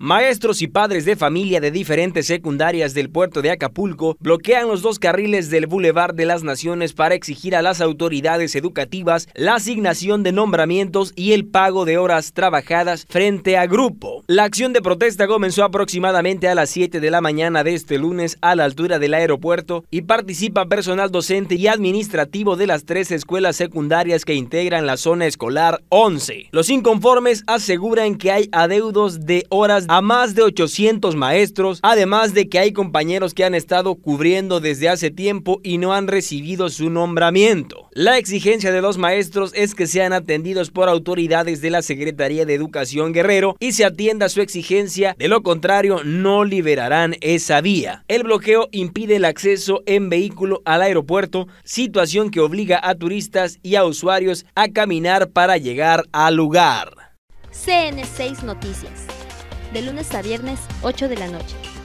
Maestros y padres de familia de diferentes secundarias del puerto de Acapulco bloquean los dos carriles del Boulevard de las Naciones para exigir a las autoridades educativas la asignación de nombramientos y el pago de horas trabajadas frente a grupo. La acción de protesta comenzó aproximadamente a las 7 de la mañana de este lunes a la altura del aeropuerto y participa personal docente y administrativo de las tres escuelas secundarias que integran la zona escolar 11. Los inconformes aseguran que hay adeudos de horas a más de 800 maestros, además de que hay compañeros que han estado cubriendo desde hace tiempo y no han recibido su nombramiento. La exigencia de los maestros es que sean atendidos por autoridades de la Secretaría de Educación Guerrero y se atienda su exigencia, de lo contrario no liberarán esa vía. El bloqueo impide el acceso en vehículo al aeropuerto, situación que obliga a turistas y a usuarios a caminar para llegar al lugar. CN6 Noticias de lunes a viernes 8 de la noche.